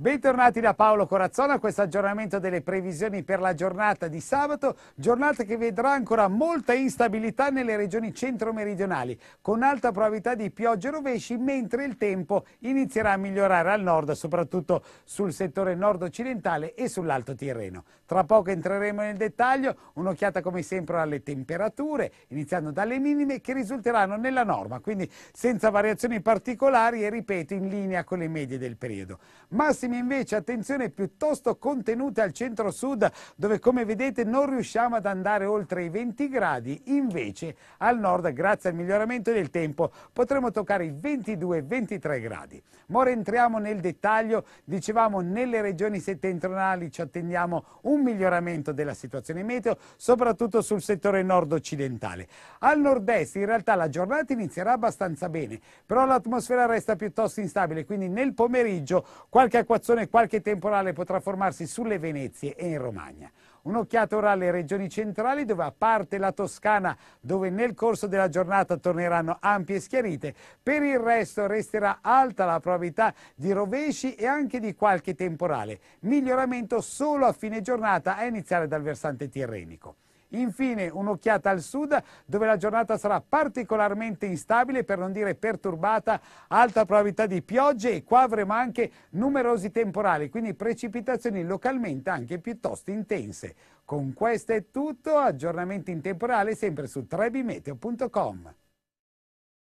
Bentornati da Paolo Corazzona a questo aggiornamento delle previsioni per la giornata di sabato, giornata che vedrà ancora molta instabilità nelle regioni centro-meridionali, con alta probabilità di piogge e rovesci, mentre il tempo inizierà a migliorare al nord, soprattutto sul settore nord-occidentale e sull'Alto Tirreno. Tra poco entreremo nel dettaglio, un'occhiata come sempre alle temperature, iniziando dalle minime che risulteranno nella norma, quindi senza variazioni particolari e ripeto in linea con le medie del periodo. Massimo Ordine invece attenzione piuttosto contenute al centro-sud dove come vedete non riusciamo ad andare oltre i 20 gradi, invece al nord grazie al miglioramento del tempo potremo toccare i 22-23 gradi. Ma ora entriamo nel dettaglio, dicevamo nelle regioni settentrionali ci attendiamo un miglioramento della situazione meteo, soprattutto sul settore nord-occidentale. Al nord-est in realtà la giornata inizierà abbastanza bene, però l'atmosfera resta piuttosto instabile, quindi nel pomeriggio qualche acquazzone situazione qualche temporale potrà formarsi sulle Venezie e in Romagna. Un'occhiata ora alle regioni centrali dove a parte la Toscana dove nel corso della giornata torneranno ampie schiarite, per il resto resterà alta la probabilità di rovesci e anche di qualche temporale. Miglioramento solo a fine giornata a iniziare dal versante tirrenico. Infine un'occhiata al sud dove la giornata sarà particolarmente instabile per non dire perturbata, alta probabilità di piogge e qua avremo anche numerosi temporali, quindi precipitazioni localmente anche piuttosto intense. Con questo è tutto, aggiornamenti in temporale sempre su trebimeteo.com.